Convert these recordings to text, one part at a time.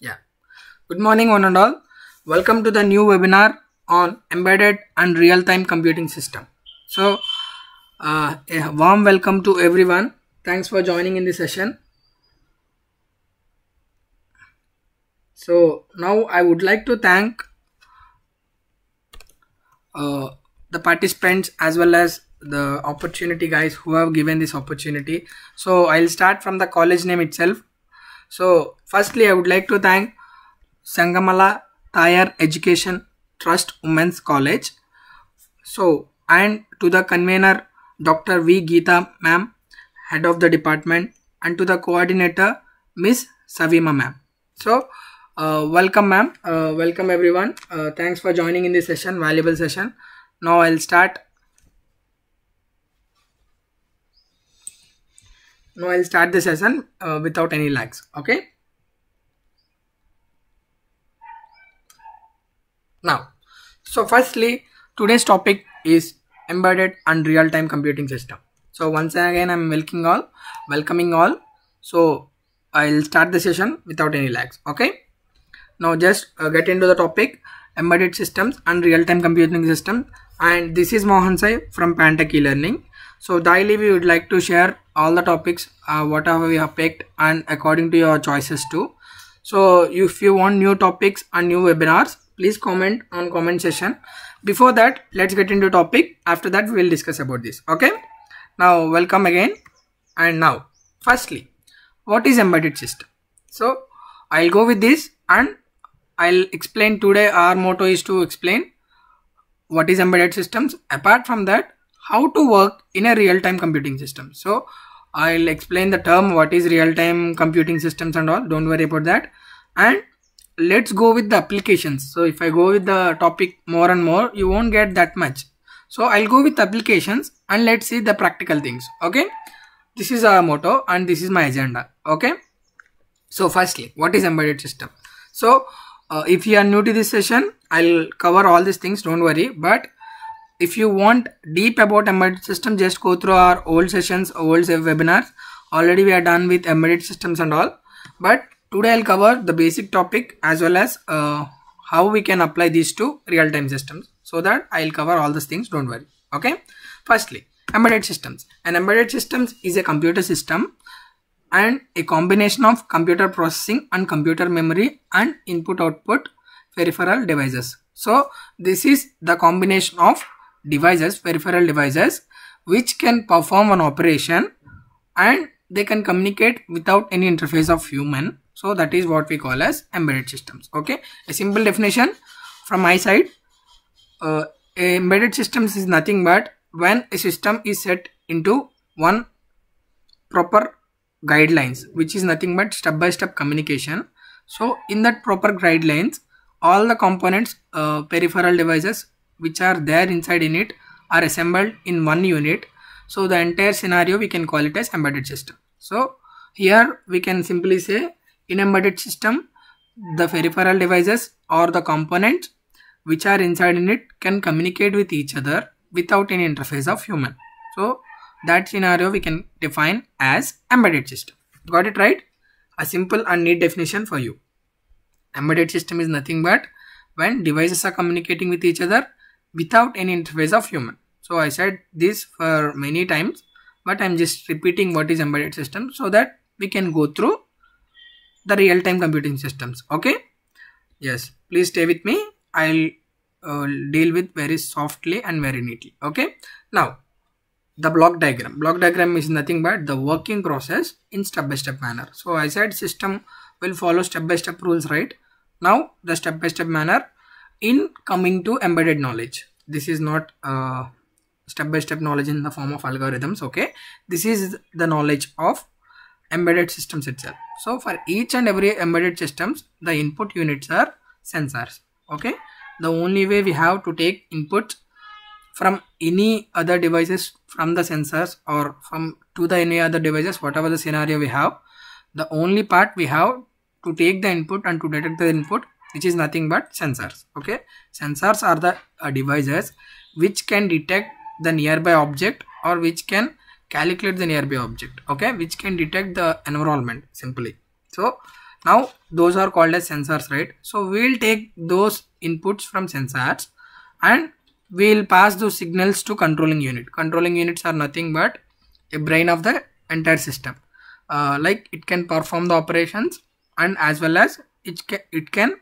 Yeah. Good morning one and all. Welcome to the new webinar on embedded and real-time computing system. So uh, a warm welcome to everyone. Thanks for joining in the session. So now I would like to thank uh, the participants as well as the opportunity guys who have given this opportunity so i'll start from the college name itself so, firstly, I would like to thank Sangamala Thayar Education Trust Women's College. So, and to the convener Dr. V. Geeta ma'am, head of the department, and to the coordinator Miss Savima ma'am. So, uh, welcome ma'am, uh, welcome everyone. Uh, thanks for joining in this session, valuable session. Now I'll start now I'll start the session uh, without any lags okay now so firstly today's topic is embedded and real-time computing system so once again I'm welcoming all welcoming all so I'll start the session without any lags okay now just uh, get into the topic embedded systems and real-time computing system and this is Mohan Sai from Pantech e-learning so daily we would like to share all the topics uh, whatever we have picked and according to your choices too. So if you want new topics and new webinars, please comment on comment session. Before that, let's get into topic. After that, we will discuss about this. Okay. Now welcome again. And now, firstly, what is embedded system? So I'll go with this and I'll explain today our motto is to explain what is embedded systems. Apart from that, how to work in a real-time computing system. So I'll explain the term what is real-time computing systems and all don't worry about that and let's go with the applications. So if I go with the topic more and more you won't get that much. So I'll go with applications and let's see the practical things okay. This is our motto and this is my agenda okay. So firstly what is embedded system? So uh, if you are new to this session I'll cover all these things don't worry but if you want deep about embedded system just go through our old sessions old webinars already we are done with embedded systems and all but today i'll cover the basic topic as well as uh, how we can apply these to real-time systems so that i'll cover all these things don't worry okay firstly embedded systems an embedded systems is a computer system and a combination of computer processing and computer memory and input output peripheral devices so this is the combination of devices, peripheral devices, which can perform an operation and they can communicate without any interface of human. So that is what we call as embedded systems. Okay. A simple definition from my side. Uh, embedded systems is nothing but when a system is set into one proper guidelines which is nothing but step by step communication so in that proper guidelines all the components uh, peripheral devices which are there inside in it are assembled in one unit so the entire scenario we can call it as embedded system so here we can simply say in embedded system the peripheral devices or the components which are inside in it can communicate with each other without any interface of human so that scenario we can define as embedded system got it right a simple and neat definition for you embedded system is nothing but when devices are communicating with each other without any interface of human. So I said this for many times but I'm just repeating what is embedded system so that we can go through the real-time computing systems okay yes please stay with me I'll uh, deal with very softly and very neatly okay now the block diagram block diagram is nothing but the working process in step-by-step manner so I said system will follow step-by-step rules right now the step by -step manner in coming to embedded knowledge this is not uh, step-by-step -step knowledge in the form of algorithms okay this is the knowledge of embedded systems itself so for each and every embedded systems the input units are sensors okay the only way we have to take input from any other devices from the sensors or from to the any other devices whatever the scenario we have the only part we have to take the input and to detect the input which is nothing but sensors okay sensors are the uh, devices which can detect the nearby object or which can calculate the nearby object okay which can detect the environment simply so now those are called as sensors right so we'll take those inputs from sensors and we'll pass those signals to controlling unit controlling units are nothing but a brain of the entire system uh, like it can perform the operations and as well as it can, it can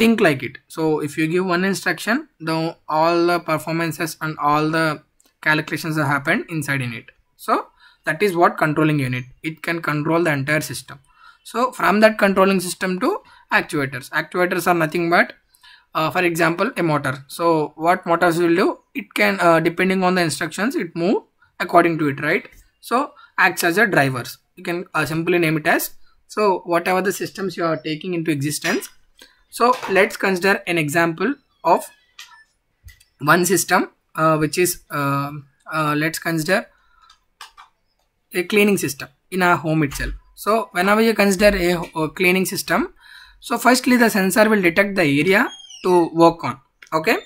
think like it so if you give one instruction the all the performances and all the calculations have happened inside in it so that is what controlling unit it can control the entire system so from that controlling system to actuators actuators are nothing but uh, for example a motor so what motors will do it can uh, depending on the instructions it move according to it right so acts as a drivers you can uh, simply name it as so whatever the systems you are taking into existence so let's consider an example of one system uh, which is uh, uh, let's consider a cleaning system in our home itself. So whenever you consider a, a cleaning system, so firstly the sensor will detect the area to work on. Okay.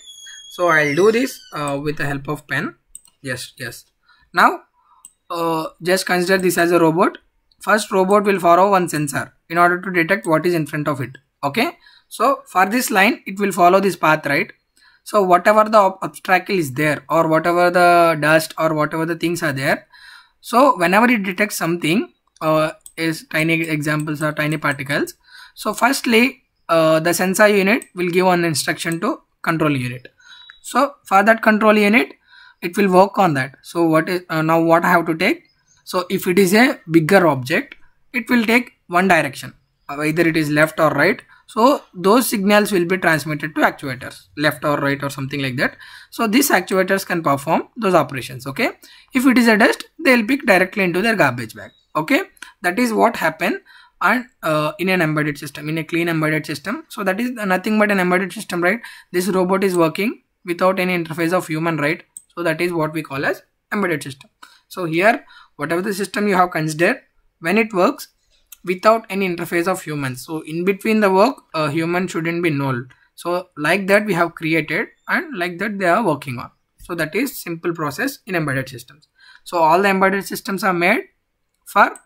So I'll do this uh, with the help of pen. Yes, yes. Now uh, just consider this as a robot. First robot will follow one sensor in order to detect what is in front of it. Okay. So for this line, it will follow this path, right? So whatever the obstacle is there or whatever the dust or whatever the things are there. So whenever it detects something uh, is tiny examples or tiny particles. So firstly, uh, the sensor unit will give an instruction to control unit. So for that control unit, it will work on that. So what is uh, now what I have to take? So if it is a bigger object, it will take one direction. Uh, either it is left or right so those signals will be transmitted to actuators left or right or something like that so these actuators can perform those operations okay if it is a dust they'll pick directly into their garbage bag okay that is what happen and uh, in an embedded system in a clean embedded system so that is nothing but an embedded system right this robot is working without any interface of human right so that is what we call as embedded system so here whatever the system you have considered when it works without any interface of humans so in between the work a human shouldn't be null so like that we have created and like that they are working on so that is simple process in embedded systems so all the embedded systems are made for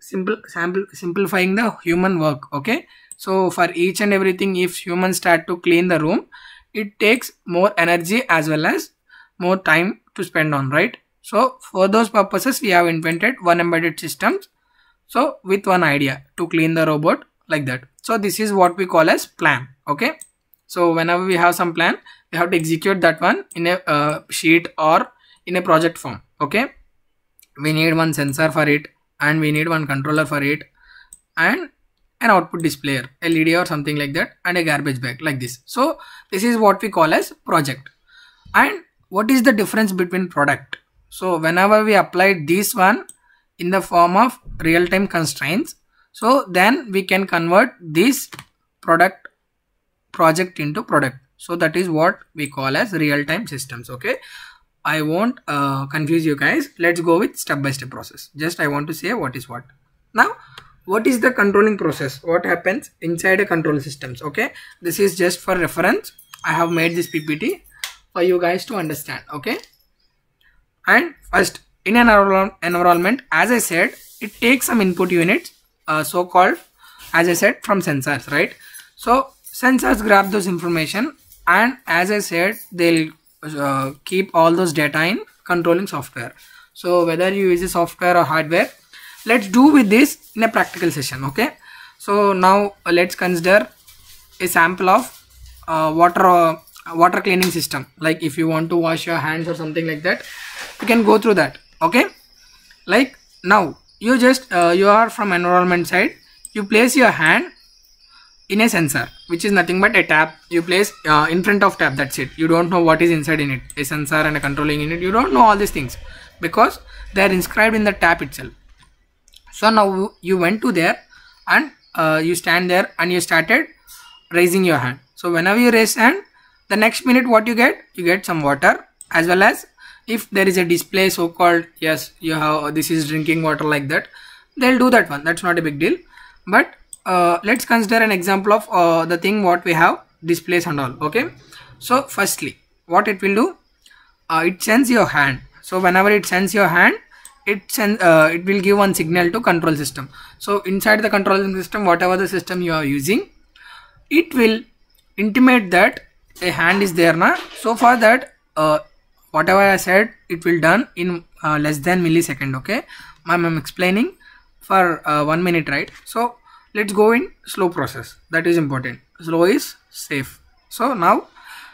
simple sample simplifying the human work okay so for each and everything if humans start to clean the room it takes more energy as well as more time to spend on right so for those purposes we have invented one embedded systems so with one idea to clean the robot like that. So this is what we call as plan. Okay. So whenever we have some plan, we have to execute that one in a uh, sheet or in a project form. Okay. We need one sensor for it and we need one controller for it and an output displayer, LED or something like that and a garbage bag like this. So this is what we call as project. And what is the difference between product? So whenever we apply this one in the form of real-time constraints. So then we can convert this product project into product. So that is what we call as real-time systems. Okay. I won't uh, confuse you guys. Let's go with step-by-step -step process. Just I want to say what is what. Now, what is the controlling process? What happens inside a control systems? Okay. This is just for reference. I have made this PPT for you guys to understand. Okay. And first, in an environment as i said it takes some input units uh, so called as i said from sensors right so sensors grab those information and as i said they'll uh, keep all those data in controlling software so whether you use a software or hardware let's do with this in a practical session okay so now uh, let's consider a sample of uh, water uh, water cleaning system like if you want to wash your hands or something like that you can go through that okay like now you just uh, you are from environment side you place your hand in a sensor which is nothing but a tap you place uh, in front of tap that's it you don't know what is inside in it a sensor and a controlling unit you don't know all these things because they are inscribed in the tap itself so now you went to there and uh, you stand there and you started raising your hand so whenever you raise hand the next minute what you get you get some water as well as if there is a display so called yes you have this is drinking water like that they'll do that one that's not a big deal but uh, let's consider an example of uh, the thing what we have displays and all okay so firstly what it will do uh, it sends your hand so whenever it sends your hand it sends uh, it will give one signal to control system so inside the control system whatever the system you are using it will intimate that a hand is there now so for that uh, whatever I said it will done in uh, less than millisecond okay I'm, I'm explaining for uh, one minute right so let's go in slow process that is important slow is safe so now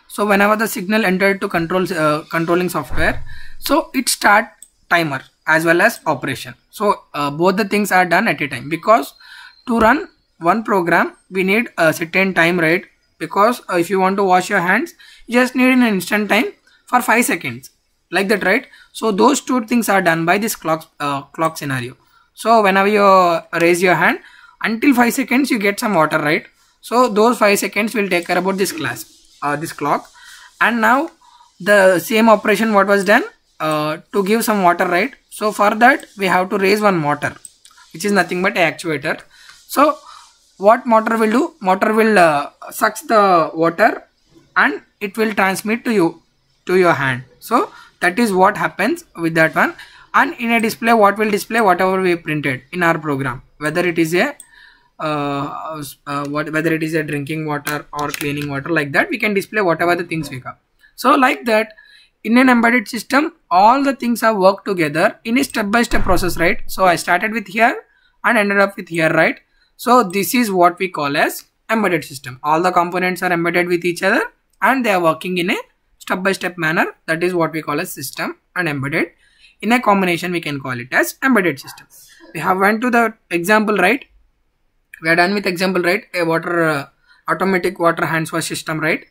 so whenever the signal entered to control uh, controlling software so it start timer as well as operation so uh, both the things are done at a time because to run one program we need a certain time right because uh, if you want to wash your hands you just need an instant time for 5 seconds like that right so those two things are done by this clock uh, clock scenario so whenever you raise your hand until 5 seconds you get some water right so those 5 seconds will take care about this class uh, this clock and now the same operation what was done uh, to give some water right so for that we have to raise one motor which is nothing but actuator so what motor will do motor will uh, sucks the water and it will transmit to you to your hand so that is what happens with that one and in a display what will display whatever we printed in our program whether it is a uh, uh, what, whether it is a drinking water or cleaning water like that we can display whatever the things we got. so like that in an embedded system all the things are worked together in a step by step process right so i started with here and ended up with here right so this is what we call as embedded system all the components are embedded with each other and they are working in a step-by-step manner that is what we call a system and embedded in a combination we can call it as embedded system we have went to the example right we are done with example right a water uh, automatic water hand wash system right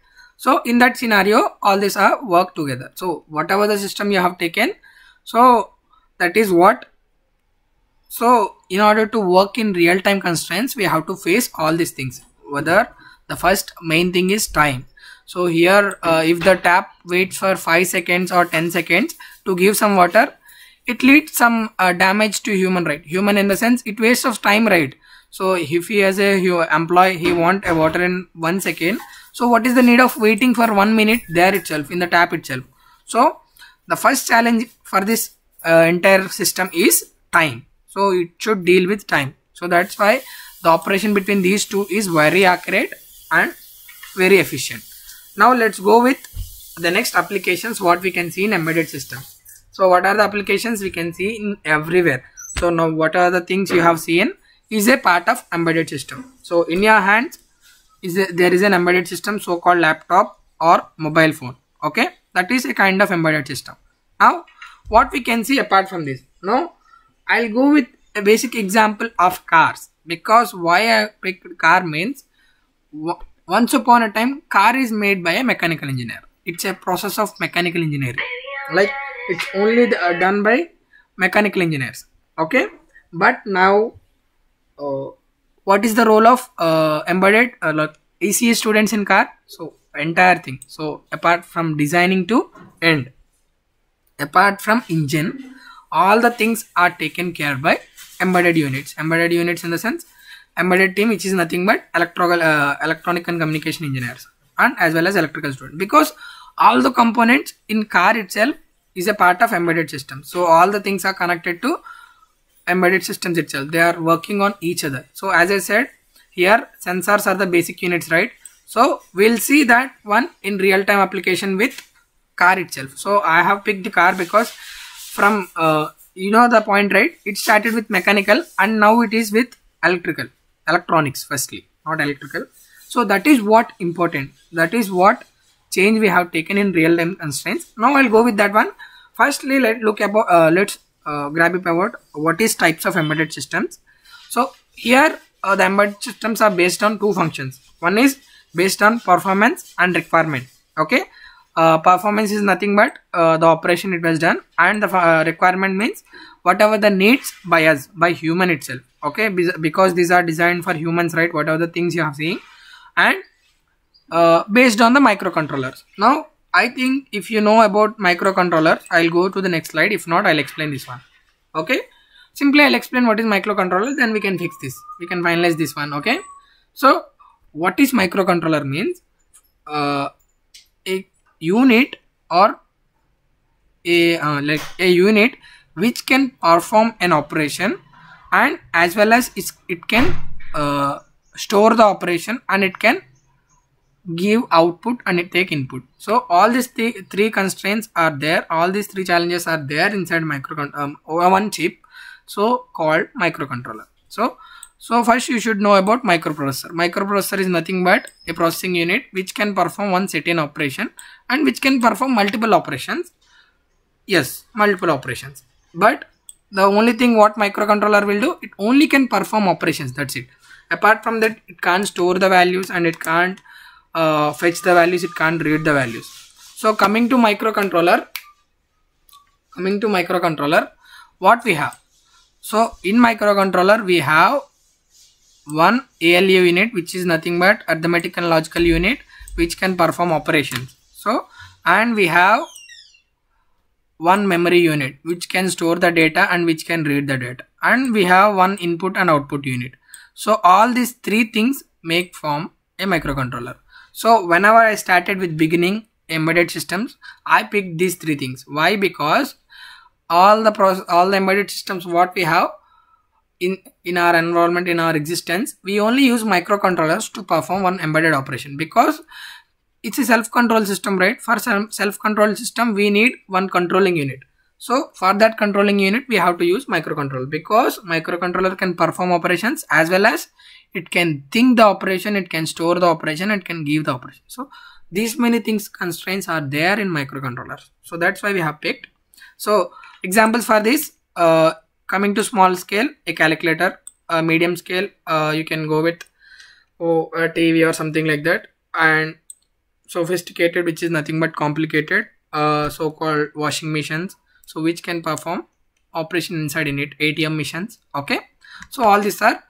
so in that scenario all these are work together so whatever the system you have taken so that is what so in order to work in real time constraints we have to face all these things whether the first main thing is time so here uh, if the tap waits for 5 seconds or 10 seconds to give some water it leads some uh, damage to human right human in the sense it waste of time right so if he has a employee he want a water in 1 second so what is the need of waiting for 1 minute there itself in the tap itself so the first challenge for this uh, entire system is time so it should deal with time so that's why the operation between these two is very accurate and very efficient now let's go with the next applications what we can see in embedded system. So what are the applications we can see in everywhere. So now what are the things you have seen is a part of embedded system. So in your hands is a, there is an embedded system so called laptop or mobile phone. Okay that is a kind of embedded system. Now what we can see apart from this. No, I'll go with a basic example of cars because why I picked car means once upon a time, car is made by a mechanical engineer. It's a process of mechanical engineering. Like it's only uh, done by mechanical engineers. Okay, but now, uh, what is the role of uh, embedded like ACA students in car? So entire thing. So apart from designing to end, apart from engine, all the things are taken care by embedded units. Embedded units in the sense embedded team which is nothing but electrical uh, electronic and communication engineers and as well as electrical student because all the components in car itself is a part of embedded system so all the things are connected to embedded systems itself they are working on each other so as i said here sensors are the basic units right so we'll see that one in real-time application with car itself so i have picked the car because from uh, you know the point right it started with mechanical and now it is with electrical electronics firstly not electrical so that is what important that is what change we have taken in real time constraints now i'll go with that one firstly let's look about uh, let's uh, grab about what is types of embedded systems so here uh, the embedded systems are based on two functions one is based on performance and requirement okay uh, performance is nothing but uh, the operation it was done and the uh, requirement means whatever the needs by us by human itself okay because these are designed for humans right whatever the things you are seeing, and uh, based on the microcontrollers now i think if you know about microcontrollers i'll go to the next slide if not i'll explain this one okay simply i'll explain what is microcontroller then we can fix this we can finalize this one okay so what is microcontroller means it, uh, unit or a uh, like a unit which can perform an operation and as well as it can uh, store the operation and it can give output and it take input so all these th three constraints are there all these three challenges are there inside micro um, one chip so called microcontroller so so first you should know about microprocessor microprocessor is nothing but a processing unit which can perform one certain operation and which can perform multiple operations yes multiple operations but the only thing what microcontroller will do it only can perform operations that's it apart from that it can't store the values and it can't uh, fetch the values it can't read the values so coming to microcontroller coming to microcontroller what we have so in microcontroller we have one ALU unit which is nothing but arithmetic and logical unit which can perform operations and we have one memory unit which can store the data and which can read the data and we have one input and output unit so all these three things make form a microcontroller so whenever i started with beginning embedded systems i picked these three things why because all the process all the embedded systems what we have in in our environment in our existence we only use microcontrollers to perform one embedded operation because it's a self-control system right for some self-control system we need one controlling unit so for that controlling unit we have to use microcontroller because microcontroller can perform operations as well as it can think the operation it can store the operation it can give the operation so these many things constraints are there in microcontrollers so that's why we have picked so examples for this uh, coming to small scale a calculator a medium scale uh, you can go with oh, a tv or something like that and sophisticated which is nothing but complicated uh, so-called washing machines so which can perform operation inside in it ATM machines okay so all these are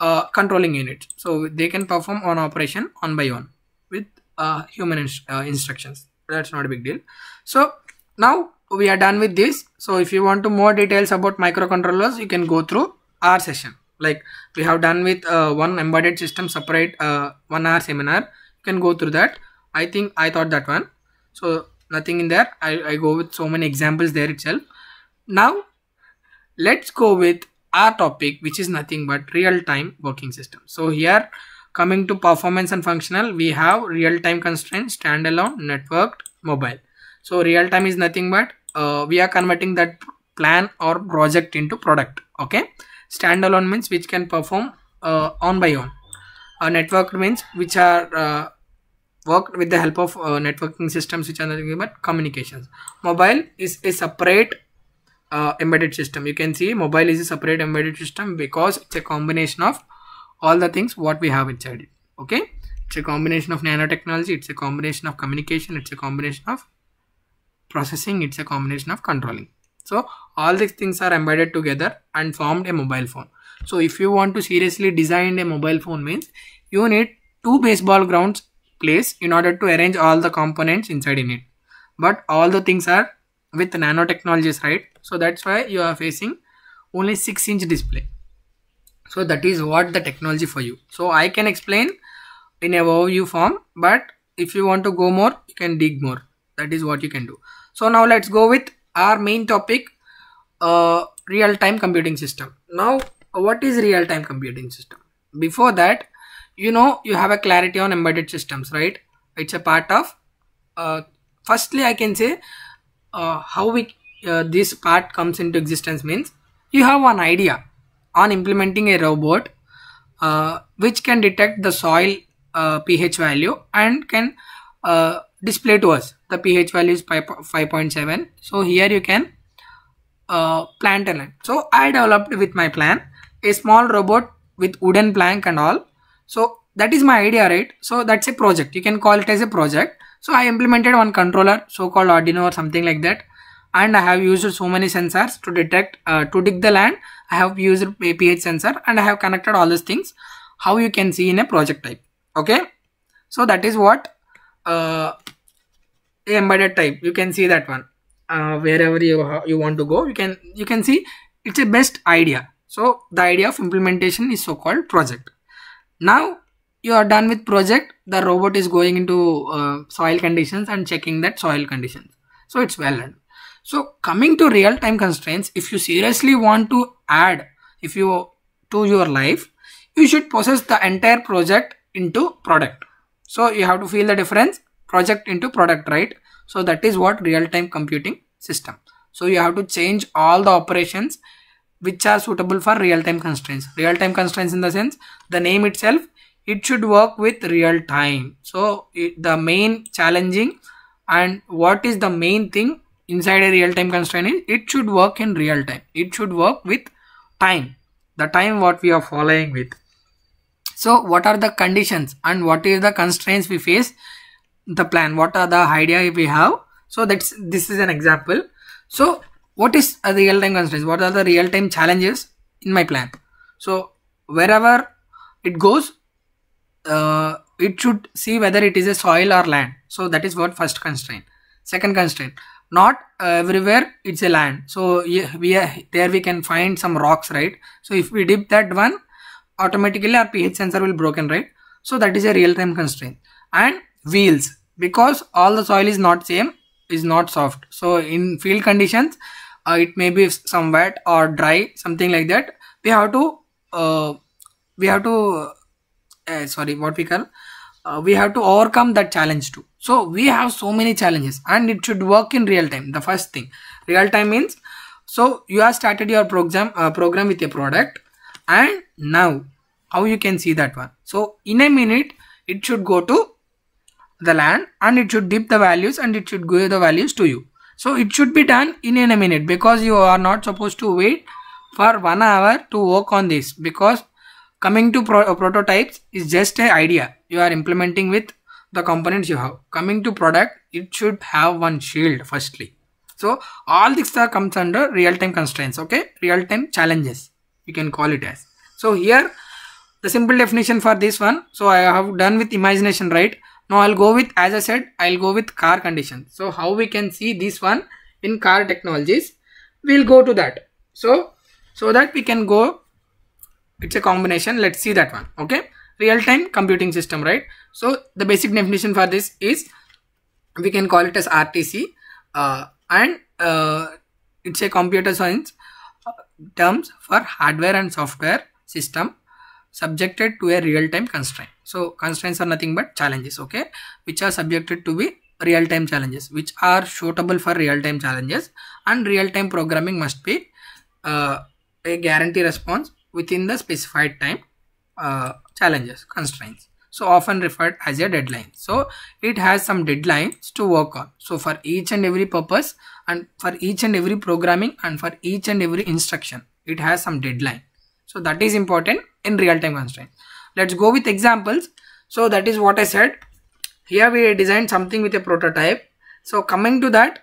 uh, controlling units so they can perform on operation one by one with uh, human inst uh, instructions that's not a big deal so now we are done with this so if you want to more details about microcontrollers you can go through our session like we have done with uh, one embedded system separate uh, one hour seminar you can go through that i think i thought that one so nothing in there i, I go with so many examples there itself now let's go with our topic which is nothing but real-time working system so here coming to performance and functional we have real-time constraints standalone networked mobile so real-time is nothing but uh, we are converting that plan or project into product okay standalone means which can perform uh, on by on a uh, network means which are uh, worked with the help of uh, networking systems which are nothing but communications mobile is a separate uh, embedded system you can see mobile is a separate embedded system because it's a combination of all the things what we have inside it okay it's a combination of nanotechnology it's a combination of communication it's a combination of processing it's a combination of controlling so all these things are embedded together and formed a mobile phone so if you want to seriously design a mobile phone means you need two baseball grounds place in order to arrange all the components inside in it but all the things are with nanotechnologies right so that's why you are facing only 6 inch display so that is what the technology for you so i can explain in a overview form but if you want to go more you can dig more that is what you can do so now let's go with our main topic uh, real-time computing system now what is real-time computing system before that you know you have a clarity on embedded systems right it's a part of uh, firstly i can say uh, how we uh, this part comes into existence means you have one idea on implementing a robot uh, which can detect the soil uh, ph value and can uh, display to us the ph value is 5.7 so here you can plant a land. so i developed with my plan a small robot with wooden plank and all so that is my idea, right? So that's a project. You can call it as a project. So I implemented one controller, so-called Arduino or something like that. And I have used so many sensors to detect, uh, to dig the land. I have used a pH sensor and I have connected all these things. How you can see in a project type. Okay. So that is what uh, embedded type. You can see that one. Uh, wherever you you want to go, you can you can see it's a best idea. So the idea of implementation is so called project now you are done with project the robot is going into uh, soil conditions and checking that soil conditions so it's well done so coming to real time constraints if you seriously want to add if you to your life you should process the entire project into product so you have to feel the difference project into product right so that is what real time computing system so you have to change all the operations which are suitable for real-time constraints. Real-time constraints in the sense the name itself, it should work with real time. So it, the main challenging and what is the main thing inside a real-time constraint is it should work in real time. It should work with time, the time what we are following with. So what are the conditions and what is the constraints we face the plan? What are the idea we have? So that's this is an example. So what is a real-time constraints? What are the real-time challenges in my plan? So wherever it goes, uh, it should see whether it is a soil or land. So that is what first constraint. Second constraint, not everywhere it's a land. So we are, there we can find some rocks, right? So if we dip that one, automatically our pH sensor will broken, right? So that is a real-time constraint. And wheels, because all the soil is not same, is not soft. So in field conditions, uh, it may be some wet or dry something like that we have to uh, we have to uh, eh, sorry what we call uh, we have to overcome that challenge too so we have so many challenges and it should work in real time the first thing real time means so you have started your program uh, program with a product and now how you can see that one so in a minute it should go to the land and it should dip the values and it should give the values to you so it should be done in a minute because you are not supposed to wait for one hour to work on this because coming to pro uh, prototypes is just an idea you are implementing with the components you have coming to product it should have one shield firstly so all this stuff comes under real-time constraints okay real-time challenges you can call it as so here the simple definition for this one so i have done with imagination right now i'll go with as i said i'll go with car condition so how we can see this one in car technologies we'll go to that so so that we can go it's a combination let's see that one okay real-time computing system right so the basic definition for this is we can call it as rtc uh, and uh, it's a computer science uh, terms for hardware and software system subjected to a real-time constraint. So constraints are nothing but challenges, okay, which are subjected to be real-time challenges, which are suitable for real-time challenges and real-time programming must be uh, a guarantee response within the specified time uh, challenges, constraints. So often referred as a deadline. So it has some deadlines to work on. So for each and every purpose and for each and every programming and for each and every instruction, it has some deadline so that is important in real-time constraint. Let's go with examples. So that is what I said. Here we designed something with a prototype. So coming to that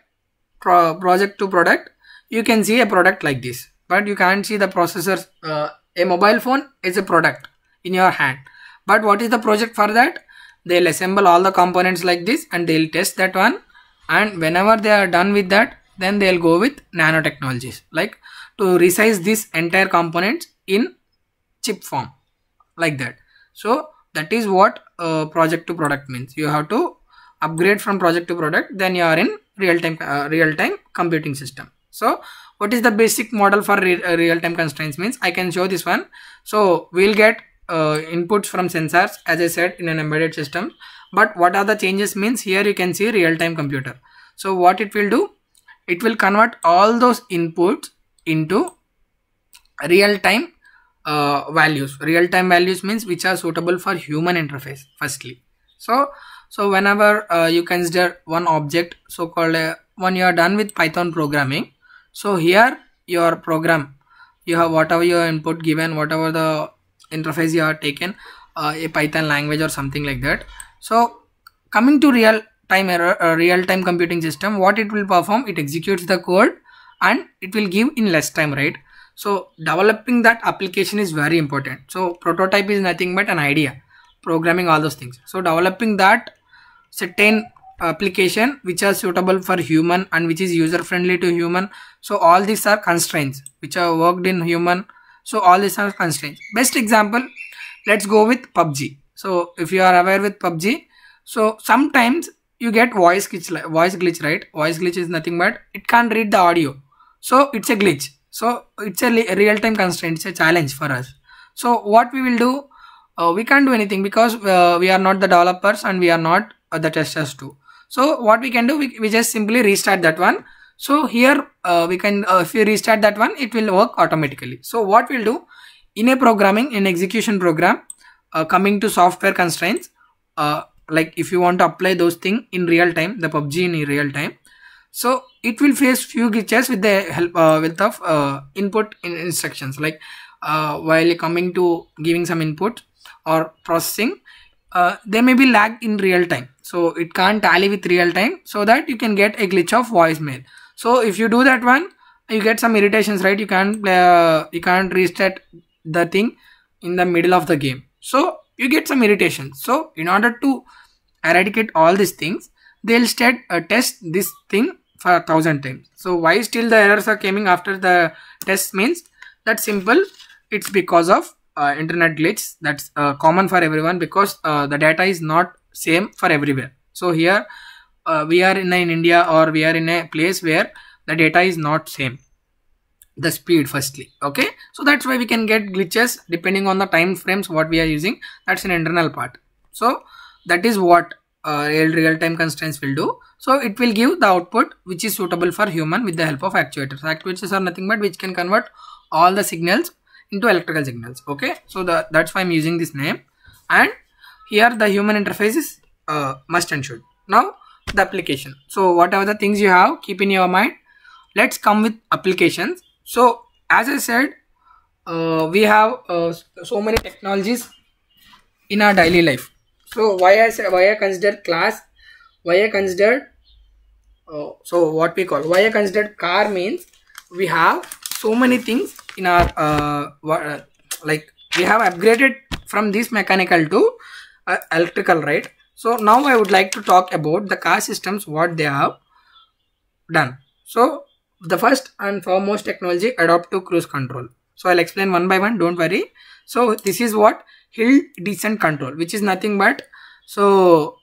pro project to product, you can see a product like this, but you can't see the processors. Uh, a mobile phone is a product in your hand. But what is the project for that? They'll assemble all the components like this and they'll test that one. And whenever they are done with that, then they'll go with nanotechnologies like to resize this entire component in chip form like that so that is what uh, project to product means you have to upgrade from project to product then you are in real time uh, real time computing system so what is the basic model for re uh, real time constraints means i can show this one so we'll get uh, inputs from sensors as I said in an embedded system but what are the changes means here you can see real-time computer so what it will do it will convert all those inputs into real-time uh, values real-time values means which are suitable for human interface firstly so so whenever uh, you consider one object so called uh, when you are done with python programming so here your program you have whatever your input given whatever the interface you have taken uh, a python language or something like that so coming to real time error uh, real time computing system what it will perform it executes the code and it will give in less time right so developing that application is very important. So prototype is nothing but an idea, programming all those things. So developing that certain application which are suitable for human and which is user friendly to human. So all these are constraints which are worked in human. So all these are constraints. Best example, let's go with PUBG. So if you are aware with PUBG, so sometimes you get voice glitch, voice glitch, right? Voice glitch is nothing but it can't read the audio. So it's a glitch so it's a real-time constraint it's a challenge for us so what we will do uh, we can't do anything because uh, we are not the developers and we are not uh, the testers too so what we can do we, we just simply restart that one so here uh, we can uh, if we restart that one it will work automatically so what we'll do in a programming in execution program uh, coming to software constraints like if you want to apply those thing in real time the pubg in real time so it will face few glitches with the help uh, with of uh, input in instructions like uh, while coming to giving some input or processing uh, they may be lagged in real time so it can't tally with real time so that you can get a glitch of voicemail so if you do that one you get some irritations right you can't uh, you can't restart the thing in the middle of the game so you get some irritation so in order to eradicate all these things they'll start uh, test this thing a thousand times. So why still the errors are coming after the test means that simple it's because of uh, internet glitch that's uh, common for everyone because uh, the data is not same for everywhere. So here uh, we are in, in India or we are in a place where the data is not same the speed firstly okay so that's why we can get glitches depending on the time frames what we are using that's an internal part so that is what uh, real-time constraints will do. So it will give the output which is suitable for human with the help of actuators. Actuators are nothing but which can convert all the signals into electrical signals. Okay, so the, that's why I'm using this name. And here the human interface is uh, must and should. Now the application. So whatever the things you have, keep in your mind. Let's come with applications. So as I said, uh, we have uh, so many technologies in our daily life so why I say, why I consider class, why I consider, uh, so what we call, why I consider car means we have so many things in our, uh, uh, like we have upgraded from this mechanical to uh, electrical, right? So now I would like to talk about the car systems, what they have done. So the first and foremost technology adopt to cruise control. So I'll explain one by one, don't worry. So this is what hill descent control which is nothing but so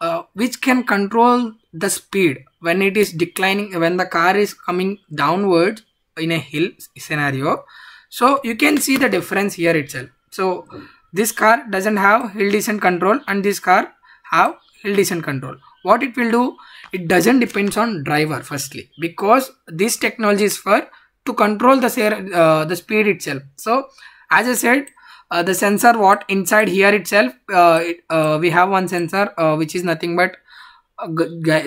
uh, which can control the speed when it is declining when the car is coming downwards in a hill scenario so you can see the difference here itself so this car doesn't have hill descent control and this car have hill descent control what it will do it doesn't depends on driver firstly because this technology is for to control the uh, the speed itself so as i said uh, the sensor what inside here itself uh, it, uh, we have one sensor uh, which is nothing but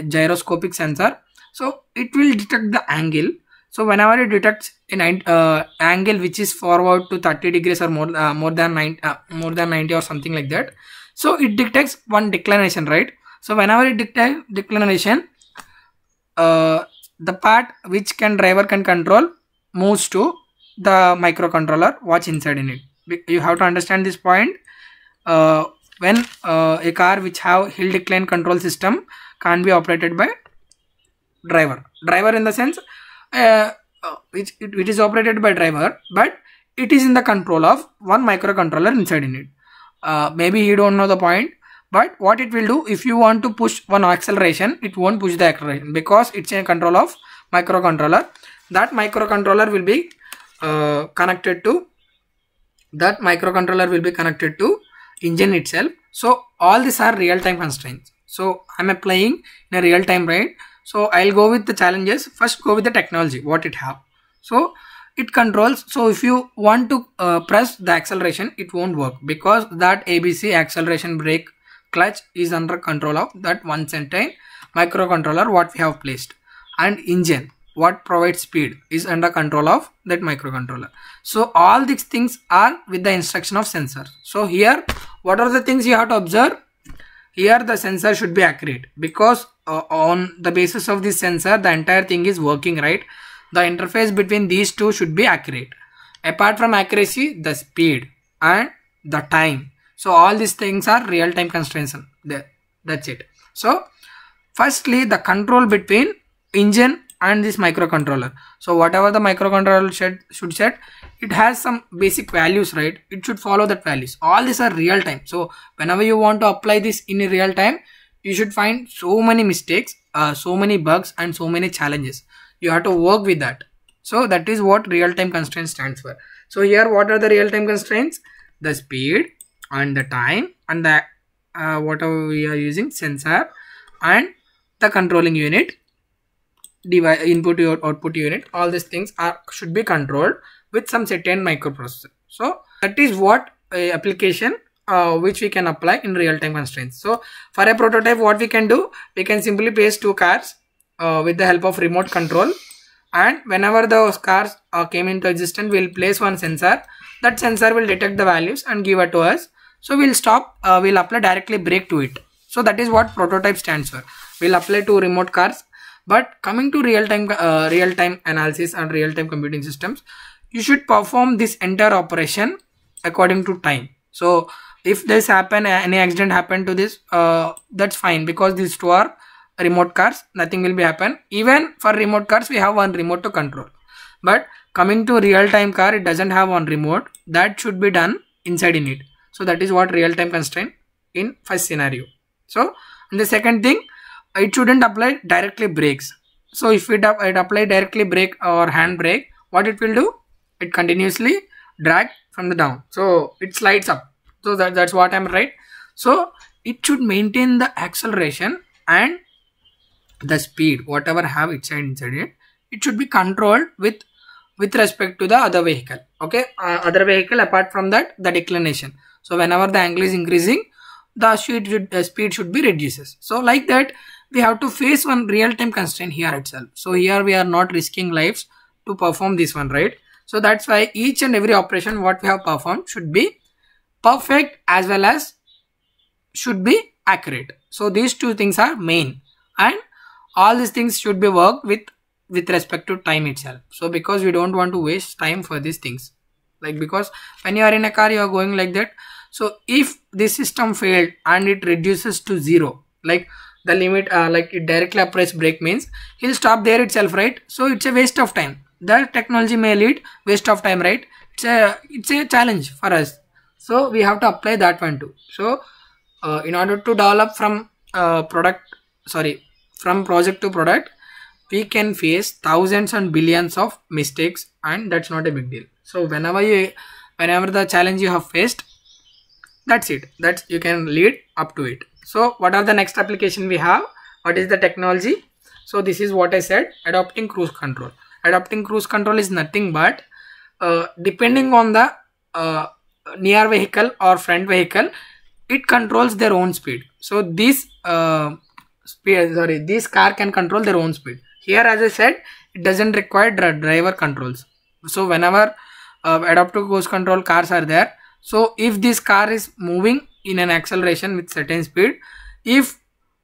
gyroscopic sensor so it will detect the angle so whenever it detects an uh, angle which is forward to 30 degrees or more more than 90 more than 90 or something like that so it detects one declination right so whenever it detects declination the part which can driver can control moves to the microcontroller watch inside in it you have to understand this point uh, when uh, a car which have hill decline control system can't be operated by driver driver in the sense uh, uh, it, it, it is operated by driver but it is in the control of one microcontroller inside in it uh, maybe you don't know the point but what it will do if you want to push one acceleration it won't push the acceleration because it's in control of microcontroller that microcontroller will be uh, connected to that microcontroller will be connected to engine itself so all these are real-time constraints so i'm applying in a real-time right so i'll go with the challenges first go with the technology what it have so it controls so if you want to uh, press the acceleration it won't work because that abc acceleration brake clutch is under control of that one centine microcontroller what we have placed and engine what provides speed is under control of that microcontroller. So all these things are with the instruction of sensor. So here what are the things you have to observe? Here the sensor should be accurate because uh, on the basis of this sensor the entire thing is working right. The interface between these two should be accurate. Apart from accuracy the speed and the time. So all these things are real time constraints. There, that's it. So firstly the control between engine and this microcontroller so whatever the microcontroller should, should set it has some basic values right it should follow that values all these are real time so whenever you want to apply this in real time you should find so many mistakes uh, so many bugs and so many challenges you have to work with that so that is what real time constraint stands for so here what are the real time constraints the speed and the time and the uh, whatever we are using sensor and the controlling unit device input or output unit all these things are should be controlled with some certain microprocessor so that is what a application uh, which we can apply in real-time constraints so for a prototype what we can do we can simply place two cars uh, with the help of remote control and whenever those cars uh, came into existence we'll place one sensor that sensor will detect the values and give it to us so we'll stop uh, we'll apply directly brake to it so that is what prototype stands for we'll apply two remote cars but coming to real-time uh, real-time analysis and real-time computing systems, you should perform this entire operation according to time. So if this happen, uh, any accident happen to this, uh, that's fine because these two are remote cars. Nothing will be happen. Even for remote cars, we have one remote to control. But coming to real-time car, it doesn't have one remote. That should be done inside in it. So that is what real-time constraint in first scenario. So and the second thing, it shouldn't apply directly brakes. So if it, it apply directly brake or hand brake, what it will do? It continuously drag from the down. So it slides up. So that, that's what I'm right. So it should maintain the acceleration and the speed, whatever have inside inside it. It should be controlled with with respect to the other vehicle. Okay, uh, other vehicle apart from that, the declination. So whenever the angle is increasing, the should, uh, speed should be reduces. So like that, we have to face one real-time constraint here itself. So here we are not risking lives to perform this one, right? So that's why each and every operation what we have performed should be perfect as well as should be accurate. So these two things are main and all these things should be worked with with respect to time itself. So because we don't want to waste time for these things like because when you are in a car you are going like that. So if this system failed and it reduces to zero like the limit uh, like it directly applies brake means he'll stop there itself right so it's a waste of time the technology may lead waste of time right it's a it's a challenge for us so we have to apply that one too so uh, in order to develop from uh, product sorry from project to product we can face thousands and billions of mistakes and that's not a big deal so whenever you whenever the challenge you have faced that's it that's you can lead up to it so what are the next application we have what is the technology so this is what i said adopting cruise control adopting cruise control is nothing but uh, depending on the uh, near vehicle or front vehicle it controls their own speed so this uh, speed, sorry this car can control their own speed here as i said it doesn't require driver controls so whenever uh, adaptive cruise control cars are there so if this car is moving in an acceleration with certain speed if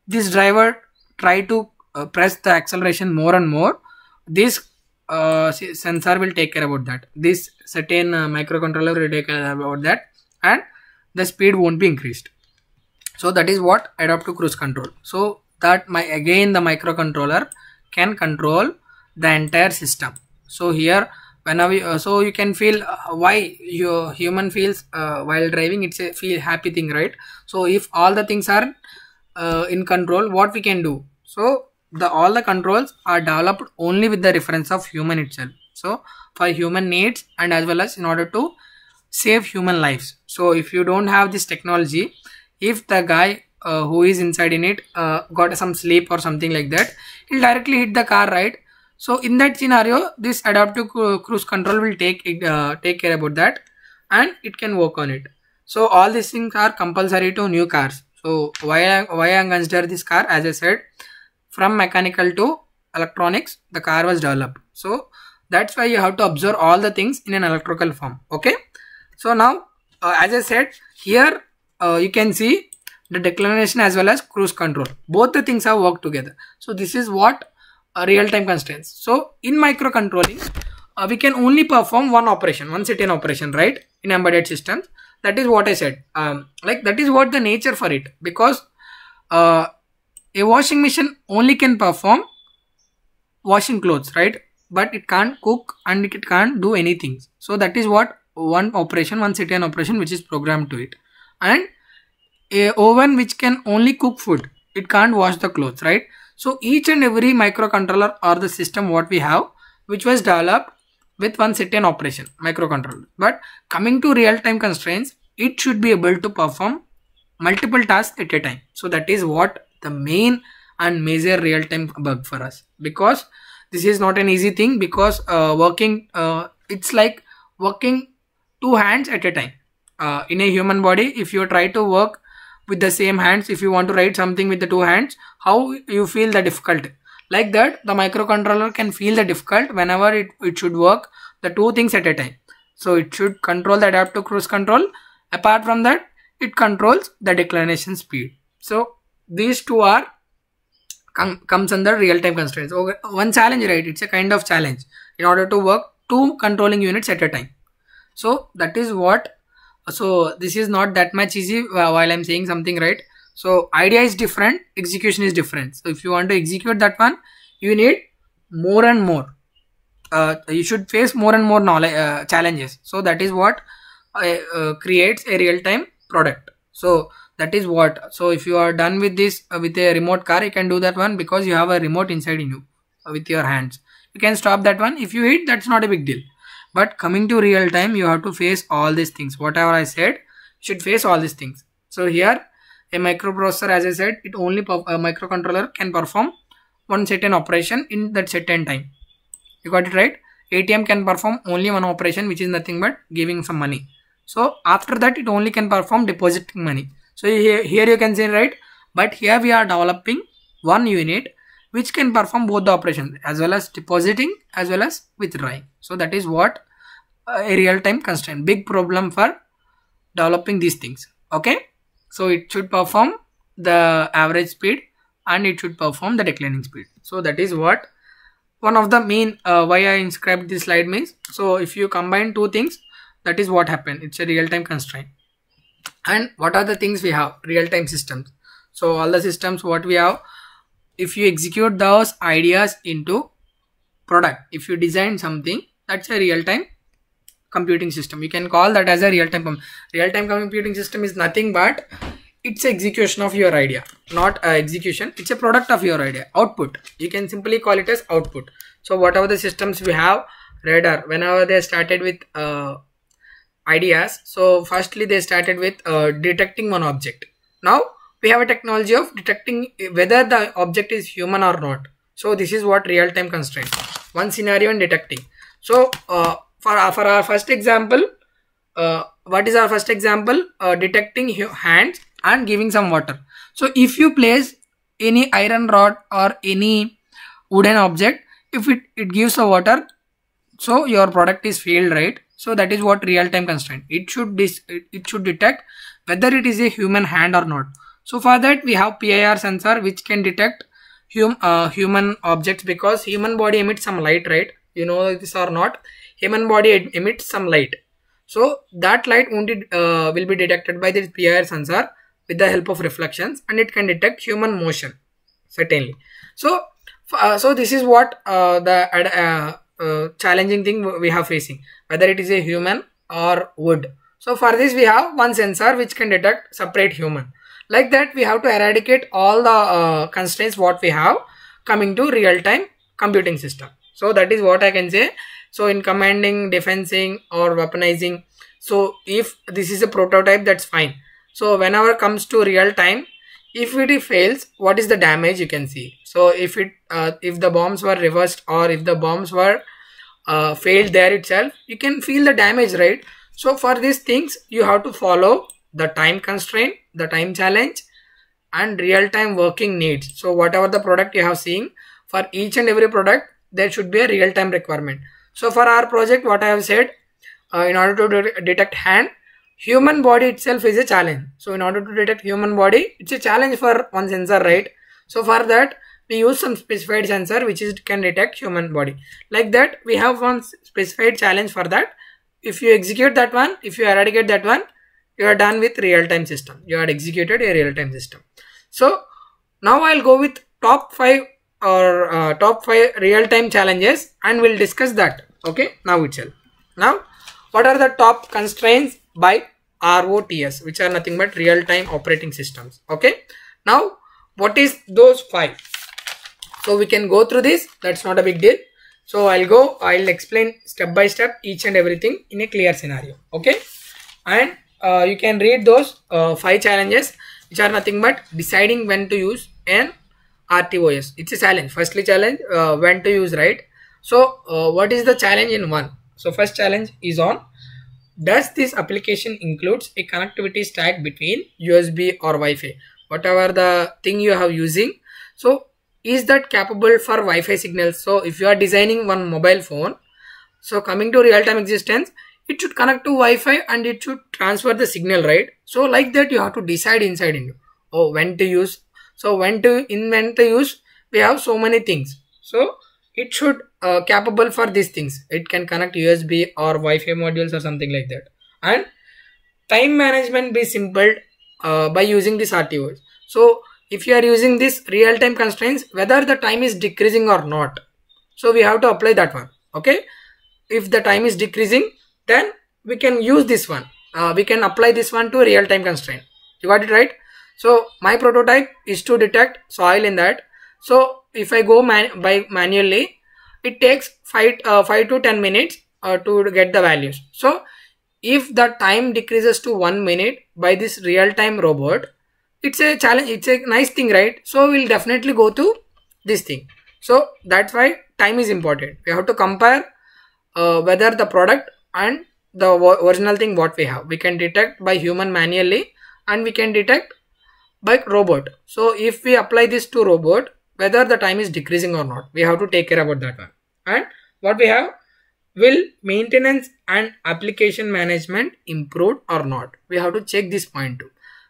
this driver try to uh, press the acceleration more and more this uh, sensor will take care about that this certain uh, microcontroller will take care about that and the speed won't be increased so that is what adaptive cruise control so that my again the microcontroller can control the entire system so here whenever you, uh, so you can feel uh, why your human feels uh, while driving it's a feel happy thing right so if all the things are uh, in control what we can do so the all the controls are developed only with the reference of human itself so for human needs and as well as in order to save human lives so if you don't have this technology if the guy uh, who is inside in it uh, got some sleep or something like that he'll directly hit the car right so in that scenario, this adaptive cruise control will take uh, take care about that and it can work on it. So all these things are compulsory to new cars. So why I, why I consider this car as I said from mechanical to electronics the car was developed. So that's why you have to observe all the things in an electrical form. Okay. So now uh, as I said here uh, you can see the declination as well as cruise control. Both the things have worked together. So this is what uh, real-time constraints. So in microcontrolling, uh, we can only perform one operation, one certain operation, right? In embedded systems. That is what I said. Um, like that is what the nature for it because uh, a washing machine only can perform washing clothes, right? But it can't cook and it can't do anything. So that is what one operation, one certain operation which is programmed to it. And a oven which can only cook food, it can't wash the clothes, right? So each and every microcontroller or the system what we have which was developed with one certain operation microcontroller. But coming to real-time constraints, it should be able to perform multiple tasks at a time. So that is what the main and major real-time bug for us because this is not an easy thing because uh, working uh, it's like working two hands at a time uh, in a human body if you try to work with the same hands if you want to write something with the two hands how you feel the difficult like that the microcontroller can feel the difficult whenever it, it should work the two things at a time so it should control the adaptive cruise control apart from that it controls the declination speed so these two are com comes under real-time constraints okay one challenge right it's a kind of challenge in order to work two controlling units at a time so that is what so this is not that much easy uh, while i'm saying something right so idea is different execution is different so if you want to execute that one you need more and more uh, you should face more and more knowledge uh, challenges so that is what uh, uh creates a real time product so that is what so if you are done with this uh, with a remote car you can do that one because you have a remote inside in you with your hands you can stop that one if you hit that's not a big deal but coming to real time you have to face all these things whatever i said should face all these things so here a microprocessor as i said it only a microcontroller can perform one certain operation in that certain time you got it right atm can perform only one operation which is nothing but giving some money so after that it only can perform depositing money so here, here you can say right but here we are developing one unit which can perform both the operations as well as depositing as well as withdrawing. So that is what uh, a real-time constraint. Big problem for developing these things. Okay. So it should perform the average speed and it should perform the declining speed. So that is what one of the main uh, why I inscribed this slide means. So if you combine two things, that is what happened. It's a real-time constraint. And what are the things we have? Real-time systems. So all the systems what we have if you execute those ideas into product if you design something that's a real-time computing system you can call that as a real-time real-time computing system is nothing but it's execution of your idea not execution it's a product of your idea output you can simply call it as output so whatever the systems we have radar whenever they started with uh, ideas so firstly they started with uh, detecting one object now we have a technology of detecting whether the object is human or not. So this is what real-time constraint. One scenario in detecting. So uh, for, uh, for our first example, uh, what is our first example? Uh, detecting hands and giving some water. So if you place any iron rod or any wooden object, if it, it gives a water, so your product is failed, right? So that is what real-time constraint. It should, dis it should detect whether it is a human hand or not. So for that we have PIR sensor which can detect hum, uh, human objects because human body emits some light right you know this or not human body emits some light so that light uh, will be detected by this PIR sensor with the help of reflections and it can detect human motion certainly so uh, so this is what uh, the uh, uh, challenging thing we have facing whether it is a human or wood so for this we have one sensor which can detect separate human like that, we have to eradicate all the uh, constraints what we have coming to real-time computing system. So that is what I can say. So in commanding, defensing or weaponizing. So if this is a prototype, that's fine. So whenever comes to real time, if it fails, what is the damage you can see? So if it uh, if the bombs were reversed or if the bombs were uh, failed there itself, you can feel the damage, right? So for these things, you have to follow the time constraint, the time challenge and real-time working needs. So whatever the product you have seen, for each and every product, there should be a real-time requirement. So for our project, what I have said, uh, in order to de detect hand, human body itself is a challenge. So in order to detect human body, it's a challenge for one sensor, right? So for that, we use some specified sensor which is can detect human body. Like that, we have one specified challenge for that. If you execute that one, if you eradicate that one, you are done with real-time system you had executed a real-time system so now i'll go with top five or uh, top five real-time challenges and we'll discuss that okay now shall now what are the top constraints by rots which are nothing but real-time operating systems okay now what is those five so we can go through this that's not a big deal so i'll go i'll explain step by step each and everything in a clear scenario okay and uh, you can read those uh, five challenges which are nothing but deciding when to use an RTOS. It's a challenge. Firstly challenge uh, when to use right. So uh, what is the challenge in one? So first challenge is on does this application includes a connectivity stack between USB or Wi-Fi whatever the thing you have using. So is that capable for Wi-Fi signals? So if you are designing one mobile phone so coming to real-time existence it should connect to Wi-Fi and it should transfer the signal, right? So like that, you have to decide inside Indo. Oh, when to use. So when to in when to use, we have so many things. So it should uh, capable for these things. It can connect USB or Wi-Fi modules or something like that. And time management be simple uh, by using this RTOs. So if you are using this real-time constraints, whether the time is decreasing or not. So we have to apply that one. Okay. If the time is decreasing, then we can use this one uh, we can apply this one to real-time constraint you got it right so my prototype is to detect soil in that so if i go man by manually it takes 5 uh, 5 to 10 minutes uh, to get the values so if the time decreases to 1 minute by this real-time robot it's a challenge it's a nice thing right so we'll definitely go to this thing so that's why time is important we have to compare uh, whether the product and the original thing what we have we can detect by human manually and we can detect by robot so if we apply this to robot whether the time is decreasing or not we have to take care about that one and what we have will maintenance and application management improved or not we have to check this point too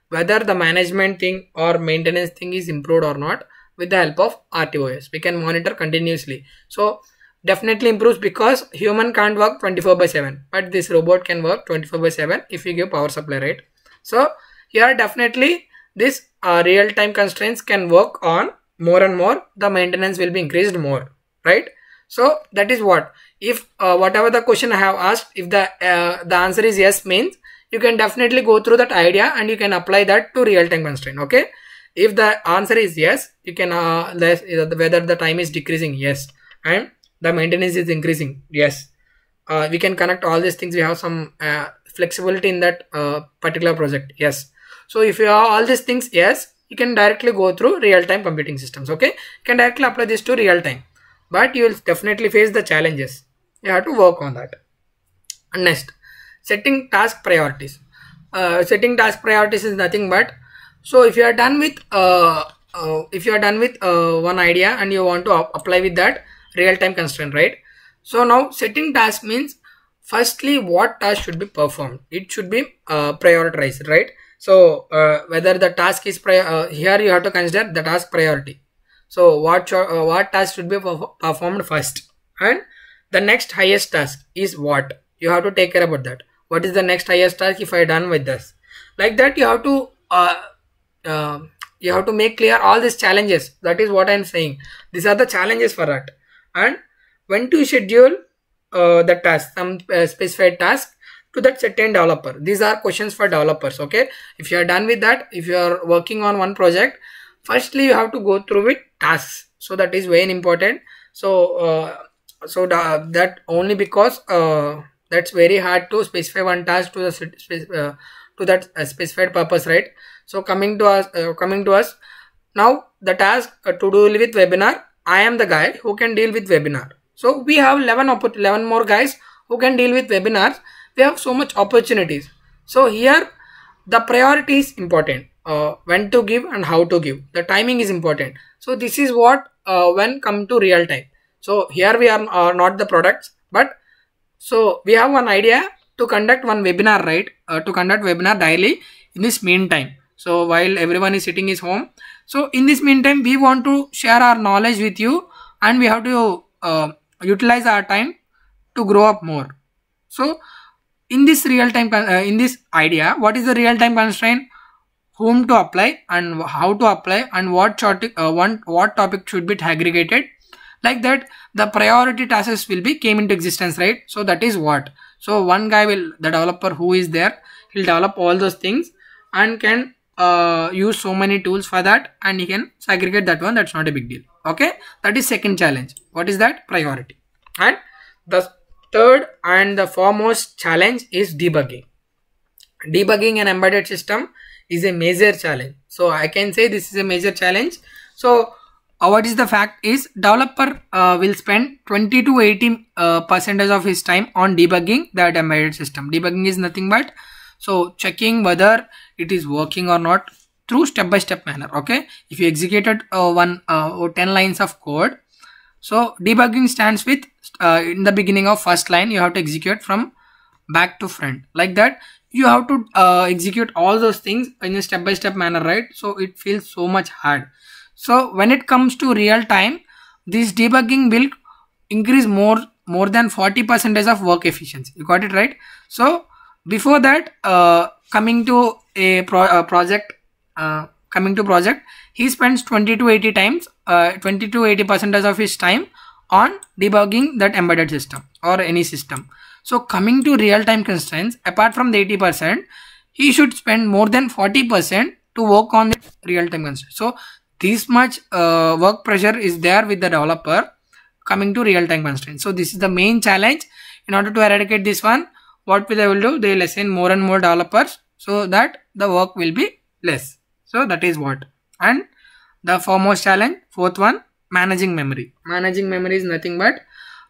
whether the management thing or maintenance thing is improved or not with the help of RTOS we can monitor continuously so definitely improves because human can't work 24 by 7 but this robot can work 24 by 7 if you give power supply right so here definitely this uh, real-time constraints can work on more and more the maintenance will be increased more right so that is what if uh, whatever the question i have asked if the uh, the answer is yes means you can definitely go through that idea and you can apply that to real-time constraint okay if the answer is yes you can uh, less, whether the time is decreasing yes and the maintenance is increasing yes uh, we can connect all these things we have some uh, flexibility in that uh, particular project yes so if you have all these things yes you can directly go through real-time computing systems okay you can directly apply this to real-time but you will definitely face the challenges you have to work on that and next setting task priorities uh, setting task priorities is nothing but so if you are done with uh, uh, if you are done with one idea and you want to apply with that real-time constraint, right? So now setting task means firstly what task should be performed. It should be uh, prioritized, right? So uh, whether the task is prior uh, here you have to consider the task priority. So what uh, what task should be performed first, and the next highest task is what you have to take care about that. What is the next highest task if I done with this? Like that you have to uh, uh, you have to make clear all these challenges that is what i am saying these are the challenges for that and when to schedule uh, the task some uh, specified task to that certain developer these are questions for developers okay if you are done with that if you are working on one project firstly you have to go through with tasks so that is very important so uh, so that only because uh, that's very hard to specify one task to the uh, to that uh, specified purpose right so coming to us coming to us now the task to do with webinar I am the guy who can deal with webinar. So we have 11, 11 more guys who can deal with webinars. We have so much opportunities. So here the priority is important. Uh, when to give and how to give. The timing is important. So this is what uh, when come to real time. So here we are, not the products, but so we have one idea to conduct one webinar, right? Uh, to conduct webinar daily in this meantime so while everyone is sitting his home so in this meantime we want to share our knowledge with you and we have to uh, utilize our time to grow up more so in this real time uh, in this idea what is the real time constraint whom to apply and how to apply and what short, uh, one, what topic should be aggregated like that the priority tasks will be came into existence right so that is what so one guy will the developer who is there he'll develop all those things and can uh, use so many tools for that and you can segregate that one that's not a big deal okay that is second challenge what is that priority and the third and the foremost challenge is debugging debugging an embedded system is a major challenge so i can say this is a major challenge so uh, what is the fact is developer uh, will spend 20 to 80 uh, percentage of his time on debugging that embedded system debugging is nothing but so checking whether it is working or not through step-by-step manner okay if you executed uh, one uh, or 10 lines of code so debugging stands with uh, in the beginning of first line you have to execute from back to front like that you have to uh, execute all those things in a step-by-step -step manner right so it feels so much hard so when it comes to real time this debugging will increase more more than 40 percentage of work efficiency you got it right so before that uh, coming to a pro uh, project uh, coming to project he spends 20 to 80 times uh, 20 to 80 percentage of his time on debugging that embedded system or any system so coming to real-time constraints apart from the 80 percent he should spend more than 40 percent to work on the real-time constraints so this much uh, work pressure is there with the developer coming to real-time constraints so this is the main challenge in order to eradicate this one what will they will do they will assign more and more developers so that the work will be less. So that is what. And the foremost challenge, fourth one, managing memory. Managing memory is nothing but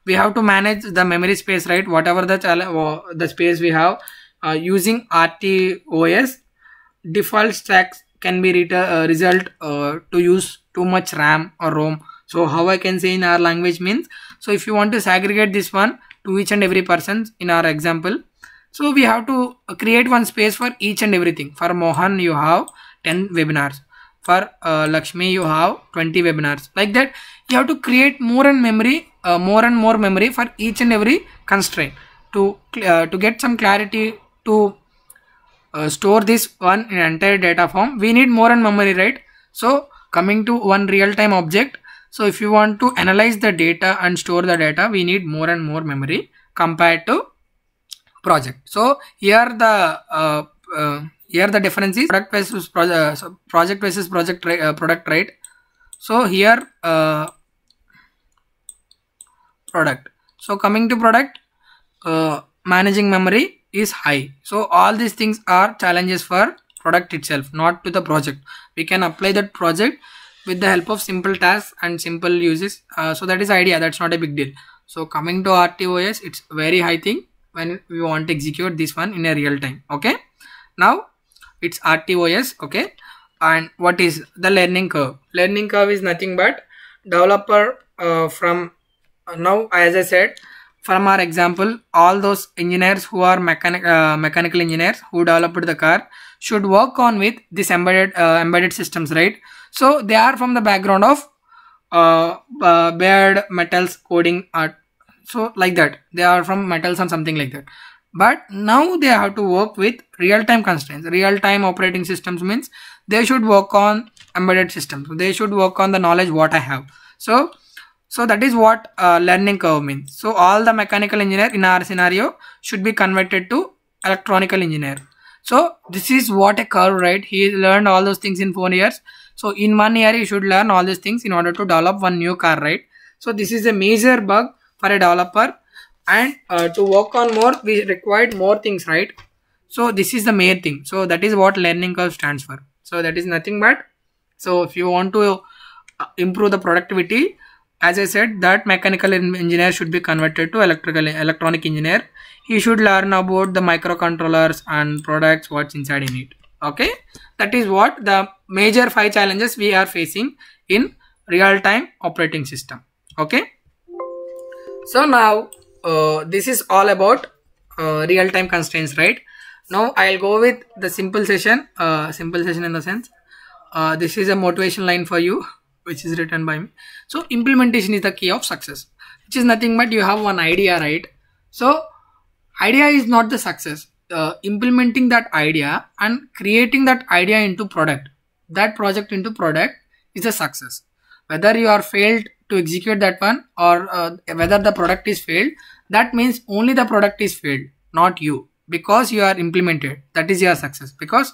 we have to manage the memory space, right? Whatever the challenge, the space we have uh, using RTOS, default stacks can be uh, result uh, to use too much RAM or ROM. So how I can say in our language means, so if you want to segregate this one to each and every person in our example, so we have to create one space for each and everything. For Mohan, you have 10 webinars. For uh, Lakshmi, you have 20 webinars. Like that, you have to create more and memory, uh, more and more memory for each and every constraint to uh, to get some clarity to uh, store this one in entire data form. We need more and memory, right? So coming to one real-time object. So if you want to analyze the data and store the data, we need more and more memory compared to project so here the uh, uh, here the difference is product versus project uh, so project versus project uh, product right so here uh, product so coming to product uh, managing memory is high so all these things are challenges for product itself not to the project we can apply that project with the help of simple tasks and simple uses so that is idea that's not a big deal so coming to RTOS, it's very high thing when we want to execute this one in a real time okay now it's RTOS okay and what is the learning curve learning curve is nothing but developer uh, from uh, now as I said from our example all those engineers who are mechanic uh, mechanical engineers who developed the car should work on with this embedded uh, embedded systems right so they are from the background of uh, uh, bared metals coding art so like that they are from metals and something like that but now they have to work with real-time constraints real-time operating systems means they should work on embedded systems they should work on the knowledge what i have so so that is what uh, learning curve means so all the mechanical engineer in our scenario should be converted to electronical engineer so this is what a curve right he learned all those things in four years so in one year he should learn all these things in order to develop one new car right so this is a major bug for a developer and uh, to work on more we required more things right so this is the main thing so that is what learning curve stands for so that is nothing but so if you want to uh, improve the productivity as i said that mechanical engineer should be converted to electrical electronic engineer he should learn about the microcontrollers and products what's inside in it okay that is what the major five challenges we are facing in real time operating system okay so now uh, this is all about uh, real-time constraints right now i'll go with the simple session uh, simple session in the sense uh, this is a motivation line for you which is written by me so implementation is the key of success which is nothing but you have one idea right so idea is not the success uh, implementing that idea and creating that idea into product that project into product is a success whether you are failed to execute that one or uh, whether the product is failed that means only the product is failed not you because you are implemented that is your success because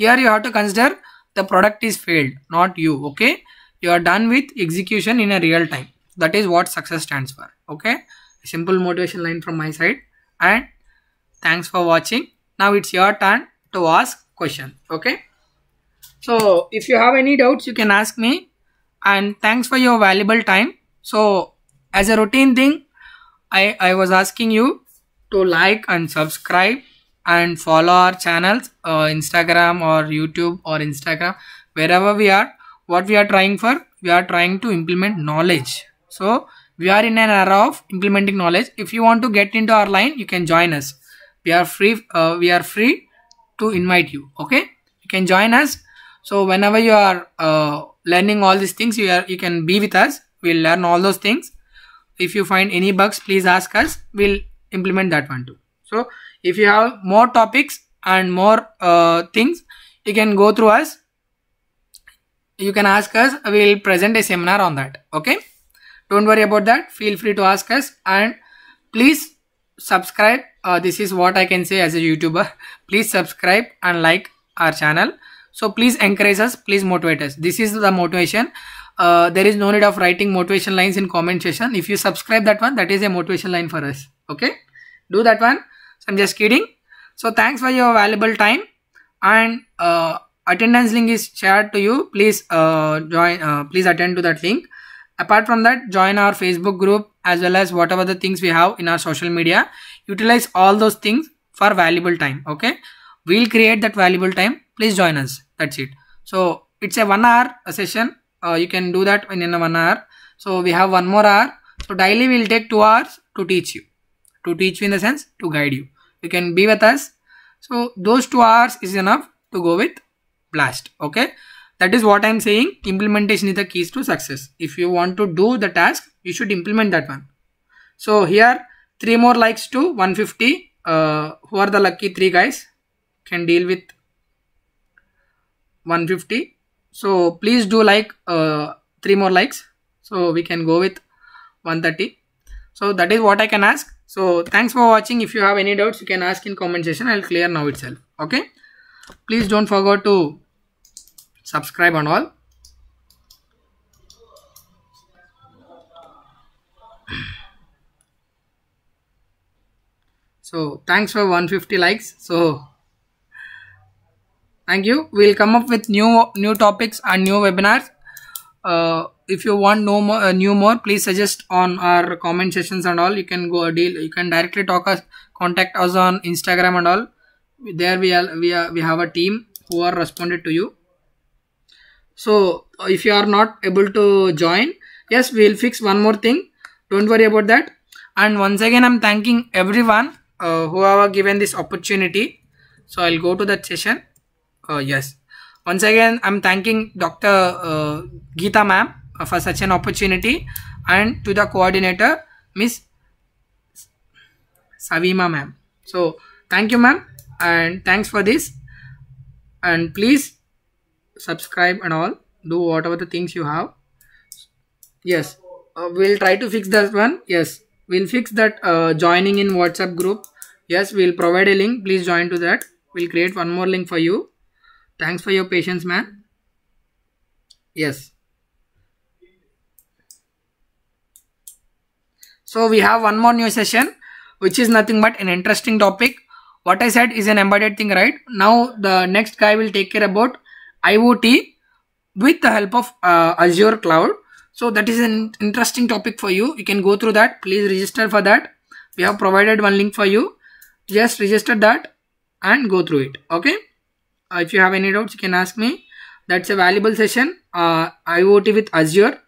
here you have to consider the product is failed not you okay you are done with execution in a real time that is what success stands for okay simple motivation line from my side and thanks for watching now it's your turn to ask question okay so if you have any doubts you can ask me and thanks for your valuable time. So as a routine thing, I, I was asking you to like and subscribe and follow our channels uh, Instagram or YouTube or Instagram wherever we are what we are trying for we are trying to implement knowledge so we are in an era of implementing knowledge if you want to get into our line you can join us we are free uh, we are free to invite you okay you can join us so whenever you are uh, learning all these things you are you can be with us we'll learn all those things if you find any bugs please ask us we'll implement that one too so if you have more topics and more uh, things you can go through us you can ask us we'll present a seminar on that okay don't worry about that feel free to ask us and please subscribe uh, this is what i can say as a youtuber please subscribe and like our channel so please encourage us please motivate us this is the motivation uh, there is no need of writing motivation lines in comment section if you subscribe that one that is a motivation line for us okay do that one so i'm just kidding so thanks for your valuable time and uh, attendance link is shared to you please uh, join uh, please attend to that link apart from that join our facebook group as well as whatever the things we have in our social media utilize all those things for valuable time okay we'll create that valuable time please join us that's it so it's a one hour uh, session uh, you can do that in, a one hour so we have one more hour so daily will take two hours to teach you to teach you in the sense to guide you you can be with us so those two hours is enough to go with blast okay that is what i'm saying implementation is the keys to success if you want to do the task you should implement that one so here three more likes to 150 uh, who are the lucky three guys can deal with 150 so please do like uh, three more likes so we can go with 130 so that is what i can ask so thanks for watching if you have any doubts you can ask in comment section i'll clear now itself okay please don't forget to subscribe and all so thanks for 150 likes so thank you we'll come up with new new topics and new webinars uh, if you want no more uh, new more please suggest on our comment sessions and all you can go deal you can directly talk us contact us on instagram and all there we are we are we have a team who are responded to you so if you are not able to join yes we will fix one more thing don't worry about that and once again i'm thanking everyone uh, who have given this opportunity so i'll go to that session uh, yes. Once again, I'm thanking Dr. Uh, Geeta ma'am uh, for such an opportunity and to the coordinator, Miss Savima ma'am. So, thank you ma'am and thanks for this. And please subscribe and all. Do whatever the things you have. Yes. Uh, we'll try to fix that one. Yes. We'll fix that uh, joining in WhatsApp group. Yes, we'll provide a link. Please join to that. We'll create one more link for you. Thanks for your patience, man. Yes. So we have one more new session, which is nothing but an interesting topic. What I said is an embedded thing, right? Now the next guy will take care about IoT with the help of uh, Azure Cloud. So that is an interesting topic for you. You can go through that. Please register for that. We have provided one link for you. Just register that and go through it. Okay uh, if you have any doubts you can ask me that's a valuable session uh, iot with azure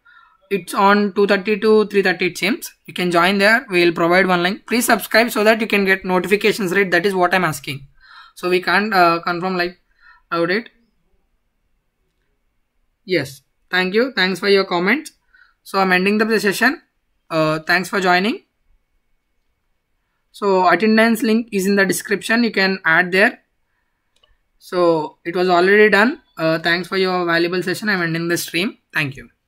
it's on 230 to 330 it seems you can join there we'll provide one link please subscribe so that you can get notifications right that is what i'm asking so we can't uh, confirm like about it yes thank you thanks for your comments so i'm ending the session uh, thanks for joining so attendance link is in the description you can add there so it was already done. Uh, thanks for your valuable session. I'm ending the stream. Thank you.